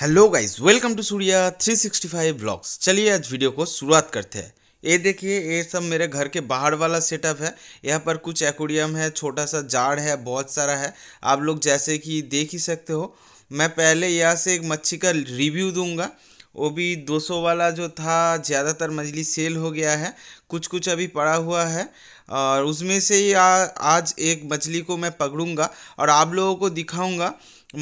hello guys welcome to Surya 365 blogs चलिए आज video को शुरुआत करते हैं ये देखिए ये सब मेरे घर के बाहर वाला सेटअप है यहाँ पर कुछ एक्वेरियम है छोटा सा जाड़ है बहुत सारा है आप लोग जैसे कि देख ही सकते हो मैं पहले यहाँ से एक मच्छी का रिव्यू दूंगा वो भी 200 वाला जो था ज़्यादातर मछली सेल हो गया है कुछ कुछ अभी पड़ा हुआ है और उसमें से आज एक मछली को मैं पकड़ूँगा और आप लोगों को दिखाऊँगा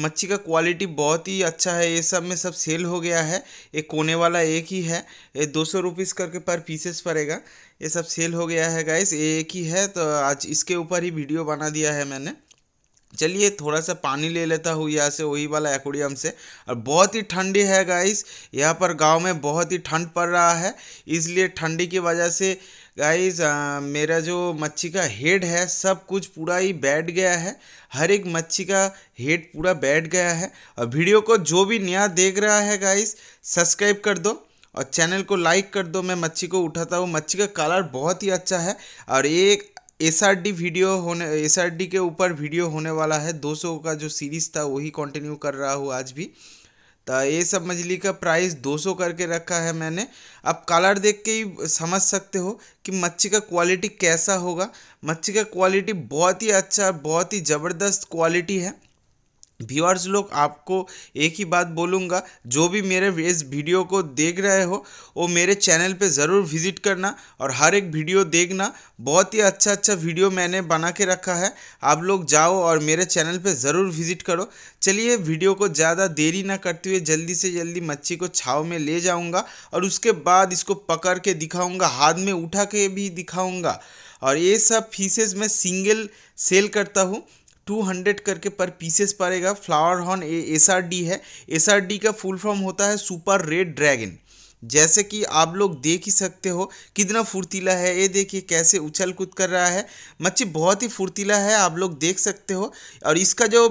मच्छी का क्वालिटी बहुत ही अच्छा है ये सब में सब सेल हो गया है एक कोने वाला एक ही है ये दो सौ रुपीस करके पर पीसेस पड़ेगा ये सब सेल हो गया है गाइस एक ही है तो आज इसके ऊपर ही वीडियो बना दिया है मैंने चलिए थोड़ा सा पानी ले लेता हूँ यहाँ से वही वाला एक्वेरियम से और बहुत ही ठंडी है गाइस यहाँ पर गांव में बहुत ही ठंड पड़ रहा है इसलिए ठंडी की वजह से गाइस uh, मेरा जो मच्छी का हेड है सब कुछ पूरा ही बैठ गया है हर एक मच्छी का हेड पूरा बैठ गया है और वीडियो को जो भी नया देख रहा है गाइस सब्सक्राइब कर दो और चैनल को लाइक कर दो मैं मच्छी को उठाता हूँ मच्छी का कलर बहुत ही अच्छा है और एक एस वीडियो होने एस के ऊपर वीडियो होने वाला है 200 का जो सीरीज़ था वही कंटिन्यू कर रहा हूँ आज भी तो ये सब मछली का प्राइस 200 करके रखा है मैंने आप कलर देख के ही समझ सकते हो कि मच्छी का क्वालिटी कैसा होगा मच्छी का क्वालिटी बहुत ही अच्छा बहुत ही ज़बरदस्त क्वालिटी है व्यूअर्स लोग आपको एक ही बात बोलूँगा जो भी मेरे इस वीडियो को देख रहे हो वो मेरे चैनल पे ज़रूर विज़िट करना और हर एक वीडियो देखना बहुत ही अच्छा अच्छा वीडियो मैंने बना के रखा है आप लोग जाओ और मेरे चैनल पे ज़रूर विज़िट करो चलिए वीडियो को ज़्यादा देरी ना करते हुए जल्दी से जल्दी मच्छी को छाव में ले जाऊँगा और उसके बाद इसको पकड़ के दिखाऊँगा हाथ में उठा के भी दिखाऊँगा और ये सब फीसेज मैं सिंगल सेल करता हूँ टू हंड्रेड करके पर पीसेस पड़ेगा flower horn S R D है एस आर डी का फुल फॉर्म होता है सुपर रेड ड्रैगन जैसे कि आप लोग देख ही सकते हो कितना फुर्तीला है ये देखिए कैसे उछल कूद कर रहा है मच्छी बहुत ही फुर्तीला है आप लोग देख सकते हो और इसका जो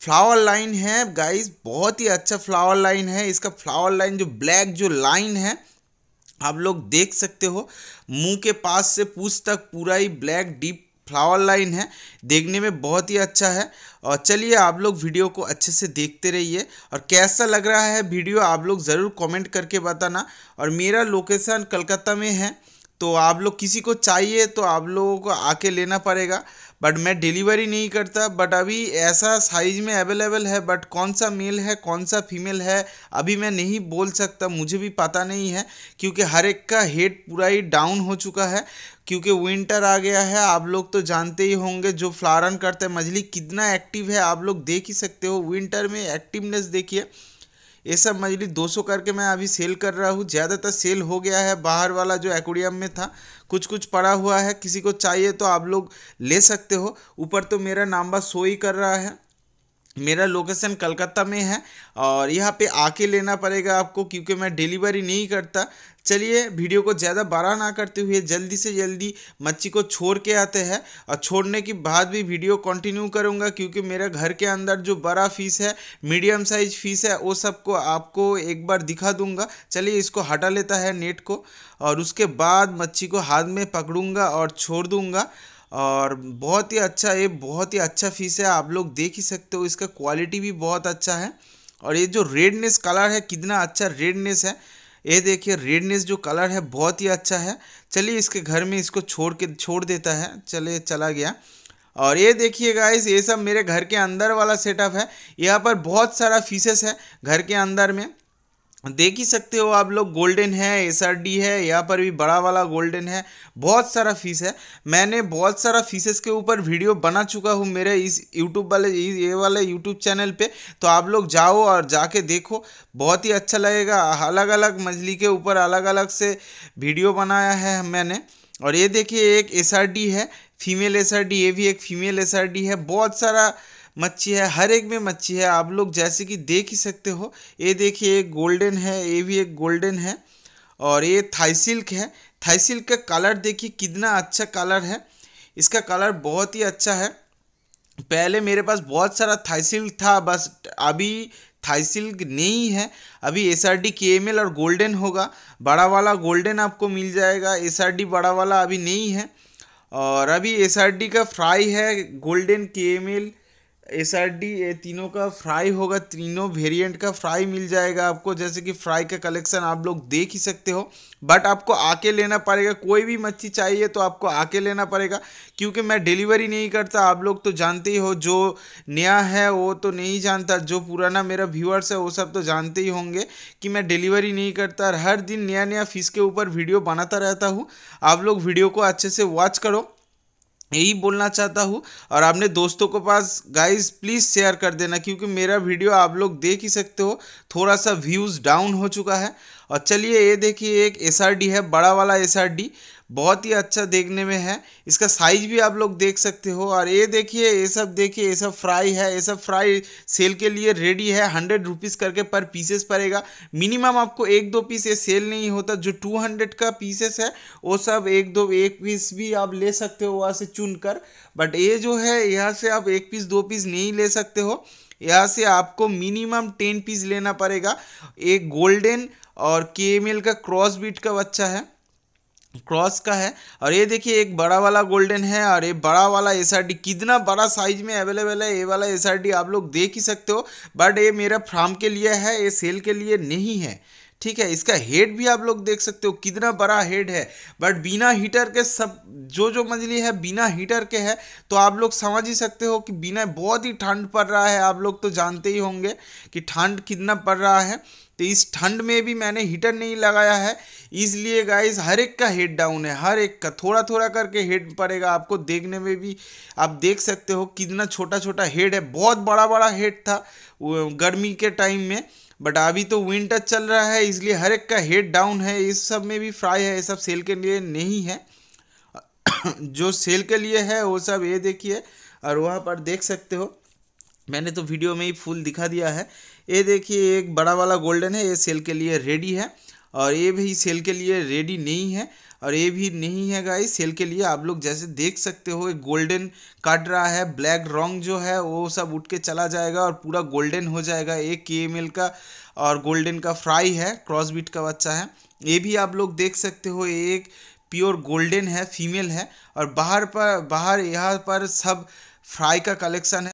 फ्लावर लाइन है गाइस बहुत ही अच्छा फ्लावर लाइन है इसका फ्लावर लाइन जो ब्लैक जो लाइन है आप लोग देख सकते हो मुंह के पास से पूछ तक पूरा ही ब्लैक डीप फ्लावर लाइन है देखने में बहुत ही अच्छा है और चलिए आप लोग वीडियो को अच्छे से देखते रहिए और कैसा लग रहा है वीडियो आप लोग ज़रूर कमेंट करके बताना और मेरा लोकेशन कलकत्ता में है तो आप लोग किसी को चाहिए तो आप लोगों को आके लेना पड़ेगा बट मैं डिलीवरी नहीं करता बट अभी ऐसा साइज़ में अवेलेबल है बट कौन सा मेल है कौन सा फीमेल है अभी मैं नहीं बोल सकता मुझे भी पता नहीं है क्योंकि हर एक का हेड पूरा ही डाउन हो चुका है क्योंकि विंटर आ गया है आप लोग तो जानते ही होंगे जो फ्लारन करते हैं मछली कितना एक्टिव है आप लोग देख ही सकते हो विंटर में एक्टिवनेस देखिए ये सब मछली 200 करके मैं अभी सेल कर रहा हूँ ज़्यादातर सेल हो गया है बाहर वाला जो एक्वेरियम में था कुछ कुछ पड़ा हुआ है किसी को चाहिए तो आप लोग ले सकते हो ऊपर तो मेरा नंबर शो ही कर रहा है मेरा लोकेशन कलकत्ता में है और यहाँ पे आके लेना पड़ेगा आपको क्योंकि मैं डिलीवरी नहीं करता चलिए वीडियो को ज़्यादा बड़ा ना करते हुए जल्दी से जल्दी मच्छी को छोड़ के आते हैं और छोड़ने के बाद भी वीडियो कंटिन्यू करूँगा क्योंकि मेरे घर के अंदर जो बड़ा फीस है मीडियम साइज फीस है वो सबको आपको एक बार दिखा दूँगा चलिए इसको हटा लेता है नेट को और उसके बाद मच्छी को हाथ में पकड़ूँगा और छोड़ दूँगा और बहुत ही अच्छा ये बहुत ही अच्छा फीस है आप लोग देख ही सकते हो इसका क्वालिटी भी बहुत अच्छा है और ये जो रेडनेस कलर है कितना अच्छा रेडनेस है ये देखिए रेडनेस जो कलर है बहुत ही अच्छा है चलिए इसके घर में इसको छोड़ के छोड़ देता है चले चला गया और ये देखिए गाइस ये सब मेरे घर के अंदर वाला सेटअप है यहाँ पर बहुत सारा फीसेस है घर के अंदर में देख ही सकते हो आप लोग गोल्डन है एस आर डी है यहाँ पर भी बड़ा वाला गोल्डन है बहुत सारा फीस है मैंने बहुत सारा फीसेस के ऊपर वीडियो बना चुका हूँ मेरे इस यूट्यूब वाले ये वाले यूट्यूब चैनल पे तो आप लोग जाओ और जाके देखो बहुत ही अच्छा लगेगा अलग अलग मछली के ऊपर अलग अलग से वीडियो बनाया है मैंने और ये देखिए एक एस है फीमेल एस ये भी एक फीमेल एस है बहुत सारा मच्छी है हर एक में मच्छी है आप लोग जैसे कि देख ही सकते हो ये देखिए एक गोल्डन है ये भी एक गोल्डन है और ये थाई सिल्क है थाई सिल्क का कलर देखिए कितना अच्छा कलर है इसका कलर बहुत ही अच्छा है पहले मेरे पास बहुत सारा थाई सिल्क था बस अभी थाई सिल्क नहीं है अभी S R D K M L और गोल्डन होगा बड़ा वाला गोल्डन आपको मिल जाएगा एस आर डी बड़ा वाला अभी नहीं है और अभी एस आर डी का फ्राई है golden K M L S R D तीनों का फ्राई होगा तीनों वेरिएंट का फ्राई मिल जाएगा आपको जैसे कि फ्राई का कलेक्शन आप लोग देख ही सकते हो बट आपको आके लेना पड़ेगा कोई भी मच्छी चाहिए तो आपको आके लेना पड़ेगा क्योंकि मैं डिलीवरी नहीं करता आप लोग तो जानते ही हो जो नया है वो तो नहीं जानता जो पुराना मेरा व्यूअर्स है वो सब तो जानते ही होंगे कि मैं डिलीवरी नहीं करता हर दिन नया नया फ़िश के ऊपर वीडियो बनाता रहता हूँ आप लोग वीडियो को अच्छे से वॉच करो यही बोलना चाहता हूँ और आपने दोस्तों के पास गाइस प्लीज़ शेयर कर देना क्योंकि मेरा वीडियो आप लोग देख ही सकते हो थोड़ा सा व्यूज़ डाउन हो चुका है और चलिए ये देखिए एक एस है बड़ा वाला एस बहुत ही अच्छा देखने में है इसका साइज भी आप लोग देख सकते हो और ये देखिए ये सब देखिए ये सब फ्राई है ये सब फ्राई सेल के लिए रेडी है हंड्रेड रुपीज़ करके पर पीसेस पड़ेगा मिनिमम आपको एक दो पीस ये सेल नहीं होता जो टू हंड्रेड का पीसेस है वो सब एक दो एक पीस भी आप ले सकते हो वहाँ से चुन कर बट ये जो है यहाँ से आप एक पीस दो पीस नहीं ले सकते हो यहाँ से आपको मिनिमम टेन पीस लेना पड़ेगा एक गोल्डन और के का क्रॉस बीट का बच्चा है क्रॉस का है और ये देखिए एक बड़ा वाला गोल्डन है और ये बड़ा वाला एस कितना बड़ा साइज में अवेलेबल है ये वाला एस आप लोग देख ही सकते हो बट ये मेरा फार्म के लिए है ये सेल के लिए नहीं है ठीक है इसका हेड भी आप लोग देख सकते हो कितना बड़ा हेड है बट बिना हीटर के सब जो जो मंजिली है बिना हीटर के है तो आप लोग समझ ही सकते हो कि बिना बहुत ही ठंड पड़ रहा है आप लोग तो जानते ही होंगे कि ठंड कितना पड़ रहा है तो इस ठंड में भी मैंने हीटर नहीं लगाया है इसलिए गाइस हर एक का हेड डाउन है हर एक का थोड़ा थोड़ा करके हेड पड़ेगा आपको देखने में भी आप देख सकते हो कितना छोटा छोटा हेड है बहुत बड़ा बड़ा हेड था गर्मी के टाइम में बट अभी तो विन टच चल रहा है इसलिए हर एक का हेड डाउन है इस सब में भी फ्राई है ये सब सेल के लिए नहीं है जो सेल के लिए है वो सब ये देखिए और वहाँ पर देख सकते हो मैंने तो वीडियो में ही फुल दिखा दिया है ये देखिए एक बड़ा वाला गोल्डन है ये सेल के लिए रेडी है और ये भी सेल के लिए रेडी नहीं है और ये भी नहीं है गाइस सेल के लिए आप लोग जैसे देख सकते हो गोल्डन काट रहा है ब्लैक रॉन्ग जो है वो सब उठ के चला जाएगा और पूरा गोल्डन हो जाएगा एक के का और गोल्डन का फ्राई है क्रॉस बीट का बच्चा है ये भी आप लोग देख सकते हो एक प्योर गोल्डन है फीमेल है और बाहर पर बाहर यहाँ पर सब फ्राई का कलेक्शन है